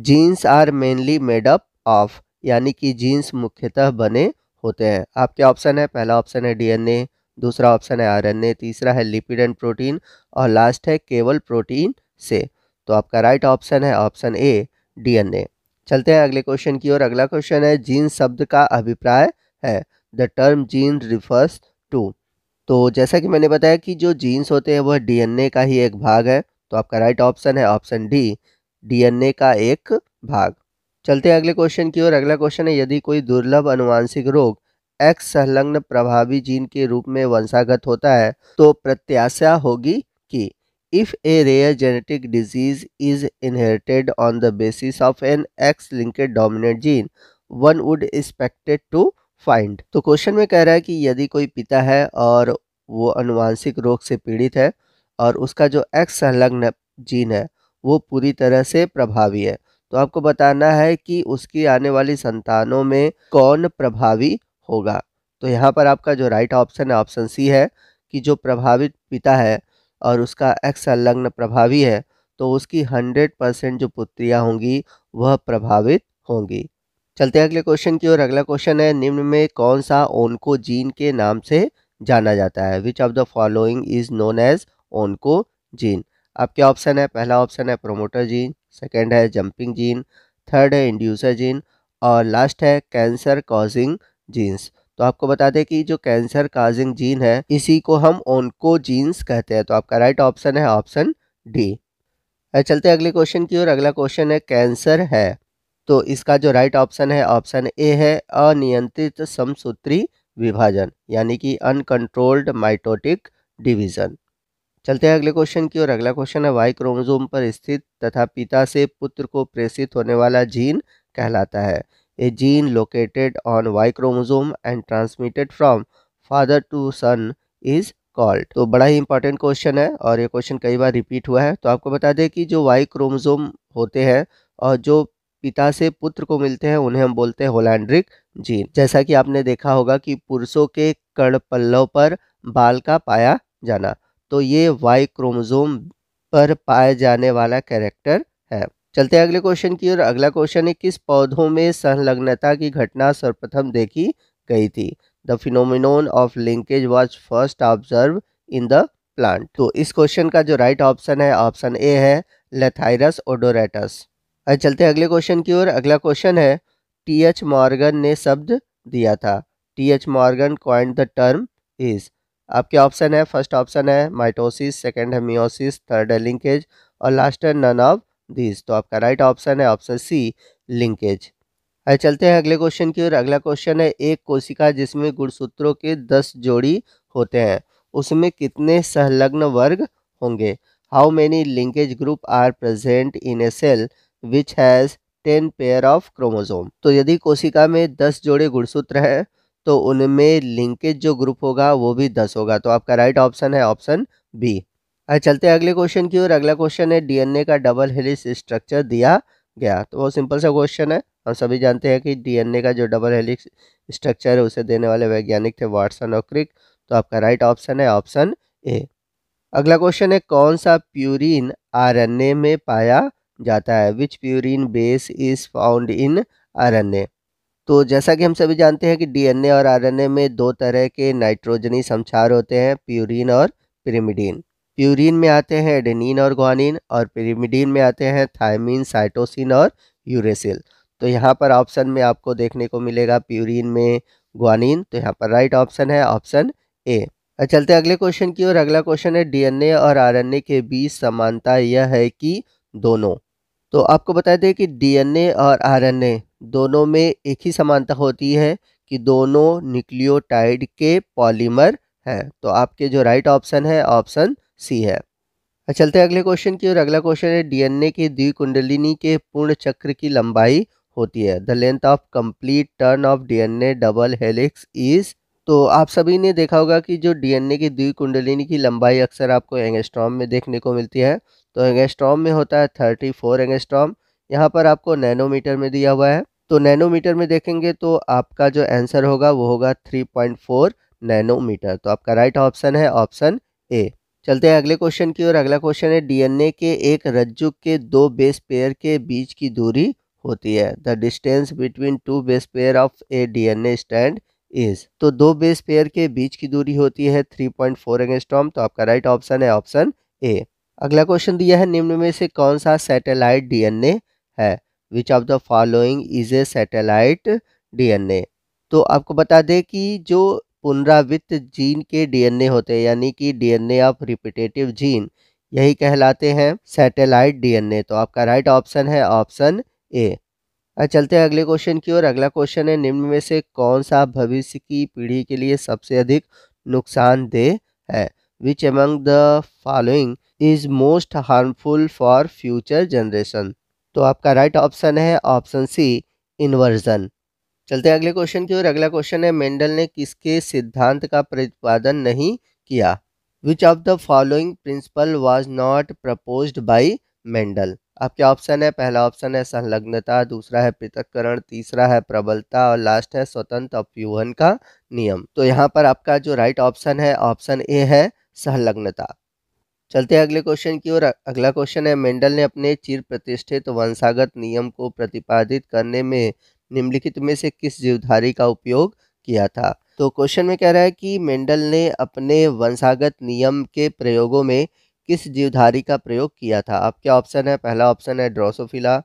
jeans are mainly made up of यानी कि jeans मुख्यतः बने होते हैं आपके ऑप्शन है पहला ऑप्शन है डीएनए दूसरा ऑप्शन है आरएनए तीसरा है लिपिड एंड प्रोटीन और लास्ट है केवल प्रोटीन से तो आपका राइट ऑप्शन है ऑप्शन ए डीएनए चलते हैं अगले क्वेश्चन की ओर अगला क्वेश्चन है जीन शब्द का अभिप्राय है the term gene refers to तो जैसा कि मैंने बताया कि जो जीन्स होते हैं वह डीएनए का ही एक भाग है तो आपका राइट ऑप्शन है ऑप्शन डी डीएनए का एक भाग चलते अगले क्वेश्चन की ओर अगला क्वेश्चन है यदि कोई दुर्लभ अनुवांशिक रोग एक्स संलग्न प्रभावी जीन के रूप में वंशागत होता है तो प्रत्याशा होगी कि if a rare genetic disease is inherited on the basis of an X linked dominate gene one would expected to find तो क्वेश्चन में कह रहा है कि यदि कोई पिता है और वो अनुवांशिक रोग से पीड़ित है और उसका जो एक्स संलग्न जीन है वो पूरी तरह से प्रभावी है तो आपको बताना है कि उसकी आने वाली संतानों में कौन प्रभावी होगा तो यहाँ पर आपका जो राइट ऑप्शन है ऑप्शन सी है कि जो प्रभावित पिता है और उसका एक्स संलग्न प्रभावी है तो उसकी हंड्रेड परसेंट जो पुत्रियाँ होंगी वह प्रभावित होंगी चलते हैं अगले क्वेश्चन की ओर अगला क्वेश्चन है निम्न में कौन सा ओनको जीन के नाम से जाना जाता है which of the following is known as oncogene आपके ऑप्शन है पहला ऑप्शन है प्रोमोटर जीन सेकेंड है जंपिंग जीन थर्ड है इंड्यूसर जीन और लास्ट है कैंसर कॉजिंग जीन्स तो आपको बता दें कि जो कैंसर काजिंग जीन है इसी को हम ओनको जीन्स कहते हैं तो आपका राइट ऑप्शन है ऑप्शन डी चलते अगले क्वेश्चन की ओर अगला क्वेश्चन है कैंसर है तो इसका जो राइट ऑप्शन है ऑप्शन ए है अनियंत्रित समसूत्री विभाजन यानी कि अनकंट्रोल्ड माइटोटिक डिवीजन चलते हैं अगले क्वेश्चन की और अगला क्वेश्चन है वाई क्रोमोजोम पर स्थित तथा पिता से पुत्र को प्रेषित होने वाला जीन कहलाता है a gene located on Y chromosome and transmitted from father to son is called तो बड़ा ही इंपॉर्टेंट क्वेश्चन है और ये क्वेश्चन कई बार रिपीट हुआ है तो आपको बता दें कि जो वाई क्रोमोजोम होते हैं और जो पिता से पुत्र को मिलते हैं उन्हें हम बोलते हैं होलैंड्रिक जीन जैसा कि आपने देखा होगा कि पुरुषों के कर्णपल्लव पर बाल का पाया जाना तो ये वाई क्रोमोजोम पर पाया जाने वाला कैरेक्टर है चलते हैं अगले क्वेश्चन की और अगला क्वेश्चन है किस पौधों में संलग्नता की घटना सर्वप्रथम देखी गई थी the phenomenon of linkage was first observe in the plant तो इस क्वेश्चन का जो राइट ऑप्शन है ऑप्शन ए है लेथाइरस ओडोरेटस चलते हैं अगले क्वेश्चन की ओर अगला क्वेश्चन है टी एच मॉर्गन ने शब्द दिया था T H Morgan coined the term is आपके ऑप्शन है फर्स्ट ऑप्शन है माइटोसिस सेकंड है मियोसिस थर्ड है लिंकेज और लास्ट है नन ऑफ दिस तो आपका राइट ऑप्शन है ऑप्शन सी लिंकेज है चलते हैं अगले क्वेश्चन की ओर अगला क्वेश्चन है एक कोशिका जिसमें गुणसूत्रों के दस जोड़ी होते हैं उसमें कितने संलग्न वर्ग होंगे how many linkage group are present in a cell which has ten pair of chromosome तो यदि कोशिका में दस जोड़े गुणसूत्र हैं तो उनमें लिंकेज जो ग्रुप होगा वो भी दस होगा तो आपका राइट ऑप्शन है ऑप्शन बी चलते हैं अगले क्वेश्चन की ओर अगला क्वेश्चन है डीएनए का डबल हेलिस स्ट्रक्चर दिया गया तो वो सिंपल सा क्वेश्चन है हम सभी जानते हैं कि डीएनए का जो डबल हेलिक्स स्ट्रक्चर है उसे देने वाले वैज्ञानिक थे वाटसन और क्रिक तो आपका राइट ऑप्शन है ऑप्शन ए अगला क्वेश्चन है कौन सा प्यूरिन आर में पाया जाता है which purine base is found in R तो जैसा कि हम सभी जानते हैं कि डीएनए और आरएनए में दो तरह के नाइट्रोजनी समचार होते हैं प्यूरिन और पिरिमिडीन प्यूरिन में आते हैं एडेनिन और ग्वानिन और पिरिमिडीन में आते हैं थायमिन साइटोसिन और यूरेसिल तो यहाँ पर ऑप्शन में आपको देखने को मिलेगा प्यूरिन में ग्वानिन तो यहाँ पर राइट ऑप्शन है ऑप्शन ए चलते अगले क्वेश्चन की ओर अगला क्वेश्चन है डीएनए और आरएनए के बीच समानता यह है कि दोनों तो आपको बता दें कि डीएनए और आरएनए दोनों में एक ही समानता होती है कि दोनों न्यूक्लियोटाइड के पॉलीमर हैं तो आपके जो राइट ऑप्शन है ऑप्शन सी है चलते हैं अगले क्वेश्चन की और अगला क्वेश्चन है डीएनए की द्विकुंडलिनी के पूर्ण चक्र की लंबाई होती है the length of complete turn of DNA double helix is तो आप सभी ने देखा होगा कि जो डीएनए की कुंडलिनी की लंबाई अक्सर आपको एंगस्ट्रॉम में देखने को मिलती है तो एंगेस्ट्रॉम में होता है थर्टी फोर एंगेस्ट्रॉम यहाँ पर आपको नैनोमीटर में दिया हुआ है तो नैनोमीटर में देखेंगे तो आपका जो आंसर होगा वो होगा थ्री पॉइंट फोर नैनोमीटर तो आपका राइट ऑप्शन है ऑप्शन ए चलते हैं अगले क्वेश्चन की ओर अगला क्वेश्चन है डीएनए के एक रज्जु के दो बेस पेयर के बीच की दूरी होती है the distance between two base pair of a a strand is तो दो बेस पेयर के बीच की दूरी होती है थ्री पॉइंट एंगस्ट्रॉम तो आपका राइट ऑप्शन है ऑप्शन ए अगला क्वेश्चन दिया है निम्न में से कौन सा सैटेलाइट डीएनए है which of the following is a satellite DNA तो आपको बता दें कि जो पुनरावृत्त जीन के डीएनए होते हैं यानी कि डीएनए ऑफ रिपीटेटिव जीन यही कहलाते हैं सैटेलाइट डीएनए तो आपका राइट ऑप्शन है ऑप्शन ए चलते हैं अगले क्वेश्चन की ओर अगला क्वेश्चन है निम्न में से कौन सा भविष्य की पीढ़ी के लिए सबसे अधिक नुकसानदेह है which among the following is most harmful for future generation तो आपका राइट right ऑप्शन है ऑप्शन सी इन्वर्जन चलते हैं अगले क्वेश्चन की ओर अगला क्वेश्चन है मेंडल ने किसके सिद्धांत का प्रतिपादन नहीं किया which of the following principle was not propose by Mendel आपके ऑप्शन है पहला ऑप्शन है संलग्नता दूसरा है पृथककरण तीसरा है प्रबलता और लास्ट है स्वतंत्र अप्यूहन का नियम तो यहाँ पर आपका जो राइट ऑप्शन है ऑप्शन ए है संलग्नता चलते हैं अगले क्वेश्चन की ओर अगला क्वेश्चन है मेंडल ने अपने चिर प्रतिष्ठित वंशागत नियम को प्रतिपादित करने में निम्नलिखित में से किस जीवधारी का उपयोग किया था तो क्वेश्चन में कह रहा है कि मेंडल ने अपने वंशागत नियम के प्रयोगों में किस जीवधारी का प्रयोग किया था आपके ऑप्शन है पहला ऑप्शन है ड्रोसोफिला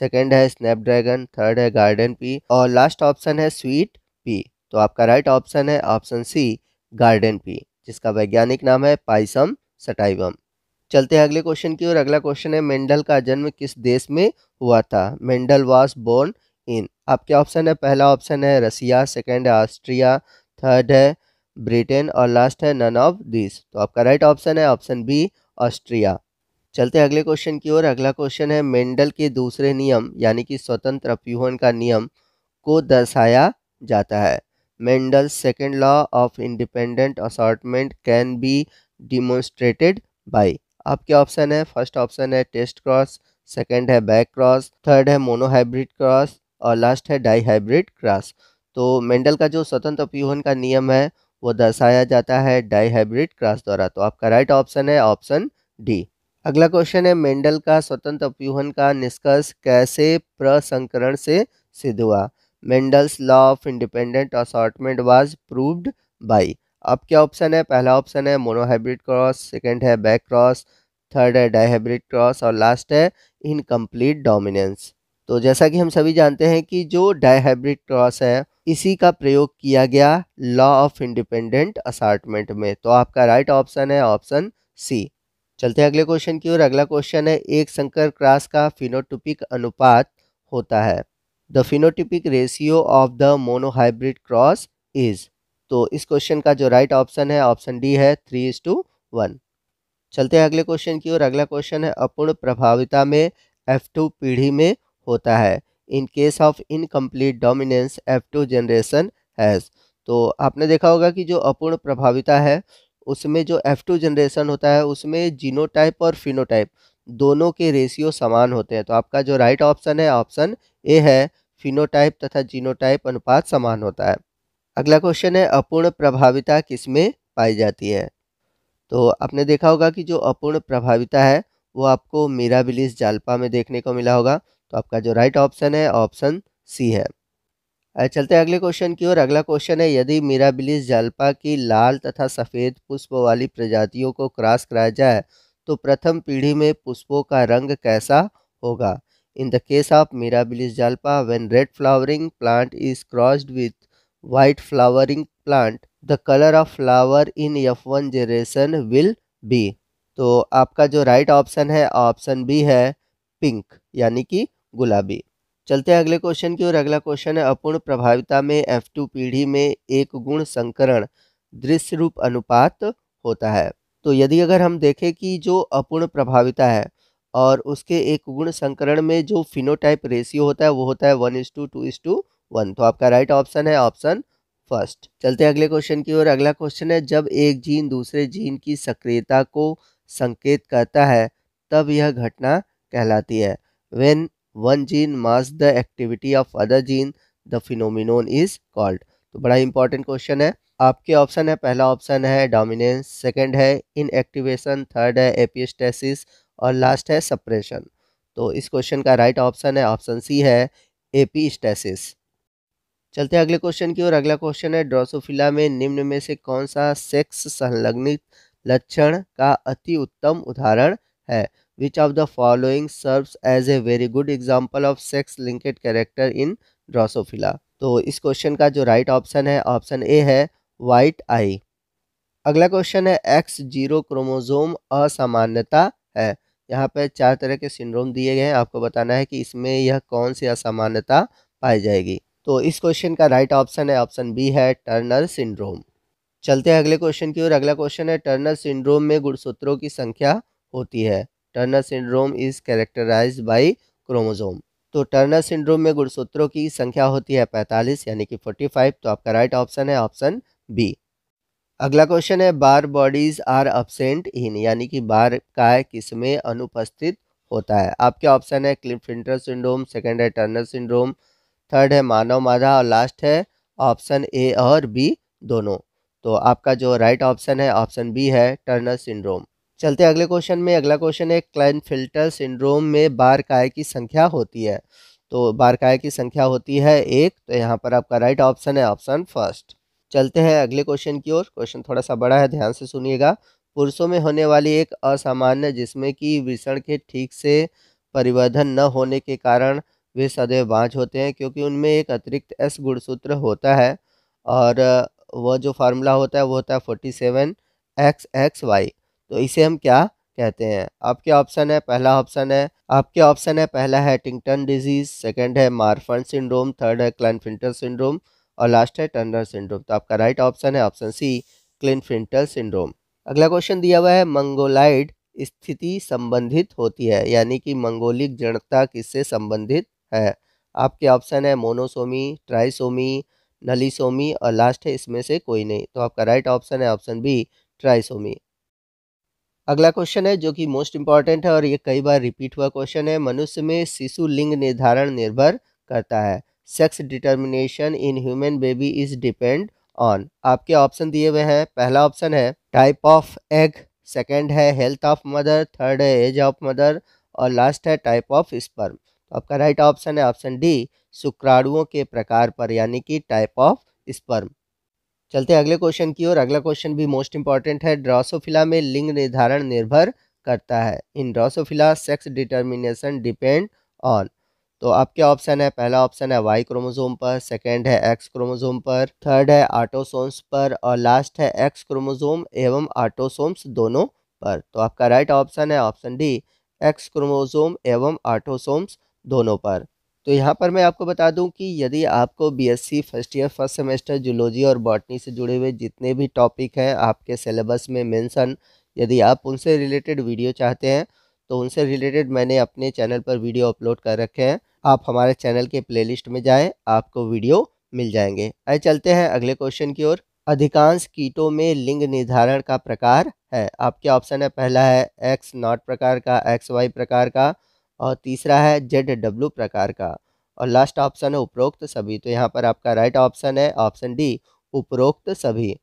सेकेंड है स्नैपड्रैगन थर्ड है गार्डन पी और लास्ट ऑप्शन है स्वीट पी तो आपका राइट ऑप्शन है ऑप्शन सी गार्डन पी जिसका वैज्ञानिक नाम है पाइसम सटाइवम चलते हैं अगले क्वेश्चन की ओर अगला क्वेश्चन है मेंडल का जन्म किस देश में हुआ था मेंडल वॉज बोर्न इन आपके ऑप्शन है पहला ऑप्शन है रसिया सेकेंड है ऑस्ट्रिया थर्ड है ब्रिटेन और लास्ट है नन ऑफ दिस तो आपका राइट ऑप्शन है ऑप्शन बी ऑस्ट्रिया चलते हैं अगले क्वेश्चन की ओर अगला क्वेश्चन है मेंडल के दूसरे नियम यानी कि स्वतंत्र अप्यूहन का नियम को दर्शाया जाता है Mendel second law of independent assortment can be demonstrated by आपके ऑप्शन है फर्स्ट ऑप्शन है टेस्ट क्रॉस सेकेंड है बैक क्रॉस थर्ड है मोनोहाइब्रिड क्रॉस और लास्ट है डाई हाइब्रिड क्रॉस तो मेंडल का जो स्वतंत्र उपयोगन का नियम है वो दर्शाया जाता है डाई हाइब्रिड क्रॉस द्वारा तो आपका राइट ऑप्शन है ऑप्शन डी अगला क्वेश्चन है मेंडल का स्वतंत्र उपयूहन का निष्कर्ष कैसे प्रसंकरण से सिद्ध हुआ Mendel's law of independent assortment was proved by अब क्या ऑप्शन है पहला ऑप्शन है मोनोहाइब्रिड क्रॉस सेकंड है बैक क्रॉस थर्ड है डाइहाइब्रिड क्रॉस और लास्ट है इनकम्प्लीट डोमिनेंस तो जैसा कि हम सभी जानते हैं कि जो डाईहाइब्रिड क्रॉस है इसी का प्रयोग किया गया लॉ ऑफ इंडिपेंडेंट असार्टमेंट में तो आपका राइट ऑप्शन है ऑप्शन सी चलते हैं अगले क्वेश्चन की ओर अगला क्वेश्चन है एक संकर क्रॉस का फिनोटिपिक अनुपात होता है the phenotypic ratio of the monohybrid cross is तो इस क्वेश्चन का जो राइट ऑप्शन है ऑप्शन डी है थ्री इज टू वन चलते हैं अगले क्वेश्चन की ओर अगला क्वेश्चन है अपूर्ण प्रभाविता में एफ टू पीढ़ी में होता है in case of incomplete dominance F two generation has तो आपने देखा होगा कि जो अपूर्ण प्रभाविता है उसमें जो एफ टू जनरेशन होता है उसमें जीनोटाइप और फिनोटाइप दोनों के रेशियो समान होते हैं तो आपका जो राइट ऑप्शन है ऑप्शन ए है फिनोटाइप तथा जीनोटाइप अनुपात समान होता है अगला क्वेश्चन है अपूर्ण प्रभाविता किसमें पाई जाती है तो आपने देखा होगा कि जो अपूर्ण प्रभाविता है वो आपको मीराबिलिस जालपा में देखने को मिला होगा तो आपका जो राइट ऑप्शन है ऑप्शन सी है चलते हैं अगले क्वेश्चन की ओर अगला क्वेश्चन है यदि मीराबिलिस जालपा की लाल तथा सफ़ेद पुष्प वाली प्रजातियों को क्रॉस कराया जाए तो प्रथम पीढ़ी में पुष्पों का रंग कैसा होगा in the case of Mirabilis jalapa when red flowering plant is crossed with white flowering plant the color of flower in F1 generation will be तो आपका जो राइट right ऑप्शन है ऑप्शन बी है पिंक यानी कि गुलाबी चलते हैं अगले क्वेश्चन की ओर अगला क्वेश्चन है अपूर्ण प्रभाविता में F2 पीढ़ी में एक गुण संकरण दृश्य रूप अनुपात होता है तो यदि अगर हम देखें कि जो अपूर्ण प्रभाविता है और उसके एक गुण संकरण में जो फिनोटाइप रेशियो होता है वो होता है one is to two is to one तो आपका राइट ऑप्शन है ऑप्शन फर्स्ट चलते हैं अगले क्वेश्चन की ओर अगला क्वेश्चन है जब एक जीन दूसरे जीन की सक्रियता को संकेत करता है तब यह घटना कहलाती है when one gene mask the activity of other gene the phenomenon is called तो बड़ा इंपॉर्टेंट क्वेश्चन है आपके ऑप्शन है पहला ऑप्शन है डोमिनेंस सेकंड है इनएक्टिवेशन थर्ड है एपिस्टेसिस और लास्ट है सप्रेशन तो इस क्वेश्चन का राइट right ऑप्शन है ऑप्शन सी है एपिस्टेसिस चलते हैं अगले क्वेश्चन की ओर अगला क्वेश्चन है ड्रोसोफिला में निम्न में से कौन सा सेक्स संलग्नित लक्षण का अति उत्तम उदाहरण है which of the following serves as a very good example of sex linked character in Drosophila तो इस क्वेश्चन का जो राइट right ऑप्शन है ऑप्शन ए है वाइट आई अगला क्वेश्चन है एक्स जीरो क्रोमोजोम असामान्यता है यहाँ पर चार तरह के सिंड्रोम दिए गए हैं आपको बताना है कि इसमें यह कौन सी असामान्यता पाई जाएगी तो इस क्वेश्चन का राइट ऑप्शन है ऑप्शन बी है टर्नर सिंड्रोम चलते हैं अगले क्वेश्चन की ओर अगला क्वेश्चन है टर्नर सिंड्रोम में गुणसूत्रों की संख्या होती है Turner syndrome is characterize by chromosome तो टर्नर सिंड्रोम में गुणसूत्रों की संख्या होती है पैंतालीस यानी कि फोर्टी फाइव तो आपका राइट ऑप्शन है ऑप्शन बी अगला क्वेश्चन है Barr bodies are absent in यानी कि बार काय किसमें अनुपस्थित होता है आपके ऑप्शन है क्लिफिंटर सिंड्रोम सेकेंड है टर्नर सिंड्रोम थर्ड है मानव मादा और लास्ट है ऑप्शन ए और बी दोनों तो आपका जो राइट ऑप्शन है ऑप्शन बी है टर्नर सिंड्रोम चलते अगले क्वेश्चन में अगला क्वेश्चन है क्लाइन फिल्टर सिंड्रोम में बार काय की संख्या होती है तो बार काय की संख्या होती है एक तो यहाँ पर आपका राइट ऑप्शन है ऑप्शन फर्स्ट चलते हैं अगले क्वेश्चन की ओर क्वेश्चन थोड़ा सा बड़ा है ध्यान से सुनिएगा पुरुषों में होने वाली एक असामान्य जिसमें कि विषण के ठीक से परिवर्धन न होने के कारण वे सदैव बाँच होते हैं क्योंकि उनमें एक अतिरिक्त एस गुणसूत्र होता है और वह जो फार्मूला होता है वो होता है forty seven X X Y तो इसे हम क्या कहते हैं आपके ऑप्शन है पहला ऑप्शन है आपके ऑप्शन है पहला है टिंगटन डिजीज सेकंड है मार्फन सिंड्रोम थर्ड है क्लैनफिंटर सिंड्रोम और लास्ट है टर्नर सिंड्रोम तो आपका राइट ऑप्शन है ऑप्शन सी क्लिनफिंटल सिंड्रोम अगला क्वेश्चन दिया हुआ है मंगोलाइड स्थिति संबंधित होती है यानी कि मंगोलिक जड़ता किससे संबंधित है आपके ऑप्शन है मोनोसोमी ट्राइसोमी नलीसोमी और लास्ट है इसमें से कोई नहीं तो आपका राइट ऑप्शन है ऑप्शन बी ट्राइसोमी अगला क्वेश्चन है जो कि मोस्ट इंपॉर्टेंट है और ये कई बार रिपीट हुआ क्वेश्चन है मनुष्य में शिशु लिंग निर्धारण निर्भर करता है sex determination in human baby is depend on आपके ऑप्शन दिए हुए हैं पहला ऑप्शन है टाइप ऑफ एग सेकेंड है हेल्थ ऑफ मदर थर्ड है एज ऑफ मदर और लास्ट है टाइप ऑफ स्पर्म तो आपका राइट ऑप्शन है ऑप्शन डी शुक्राणुओं के प्रकार पर यानी कि टाइप ऑफ स्पर्म चलते अगले क्वेश्चन की ओर अगला क्वेश्चन भी मोस्ट इंपॉर्टेंट है ड्रॉसोफिला में लिंग निर्धारण निर्भर करता है in Drosophila sex determination depend on तो आपके ऑप्शन है पहला ऑप्शन है वाई क्रोमोजोम पर सेकंड है एक्स क्रोमोजोम पर थर्ड है आटोसोम्स पर और लास्ट है एक्स क्रोमोजोम एवं आटोसोम्स दोनों पर तो आपका राइट ऑप्शन है ऑप्शन डी एक्स क्रोमोजोम एवं आटोसोम्स दोनों पर तो यहाँ पर मैं आपको बता दूँ कि यदि आपको BSc first year first semester zoology और बॉटनी से जुड़े हुए जितने भी टॉपिक हैं आपके सिलेबस में मेंशन यदि आप उनसे रिलेटेड वीडियो चाहते हैं तो उनसे रिलेटेड मैंने अपने चैनल पर वीडियो अपलोड कर रखे हैं आप हमारे चैनल के प्ले में जाएँ आपको वीडियो मिल जाएंगे आए चलते हैं अगले क्वेश्चन की ओर अधिकांश कीटों में लिंग निर्धारण का प्रकार है आपके ऑप्शन है पहला है एक्स नॉट प्रकार का एक्स वाई प्रकार का और तीसरा है जेड डब्ल्यू प्रकार का और लास्ट ऑप्शन है उपरोक्त सभी तो यहाँ पर आपका राइट ऑप्शन है ऑप्शन डी उपरोक्त सभी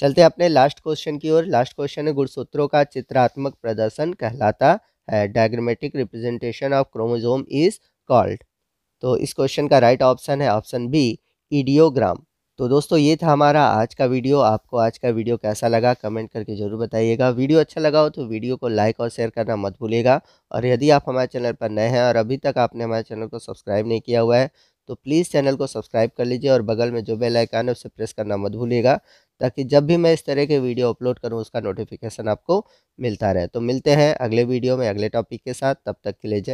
चलते हैं अपने लास्ट क्वेश्चन की ओर लास्ट क्वेश्चन है गुणसूत्रों का चित्रात्मक प्रदर्शन कहलाता है diagrammatic representation of chromosome is called तो इस क्वेश्चन का राइट ऑप्शन है ऑप्शन बी ईडियोग्राम तो दोस्तों ये था हमारा आज का वीडियो आपको आज का वीडियो कैसा लगा कमेंट करके ज़रूर बताइएगा वीडियो अच्छा लगा हो तो वीडियो को लाइक और शेयर करना मत भूलिएगा और यदि आप हमारे चैनल पर नए हैं और अभी तक आपने हमारे चैनल को सब्सक्राइब नहीं किया हुआ है तो प्लीज़ चैनल को सब्सक्राइब कर लीजिए और बगल में जो बेल है उसे प्रेस करना मत भूलिएगा ताकि जब भी मैं इस तरह के वीडियो अपलोड करूँ उसका नोटिफिकेशन आपको मिलता रहे तो मिलते हैं अगले वीडियो में अगले टॉपिक के साथ तब तक के लिए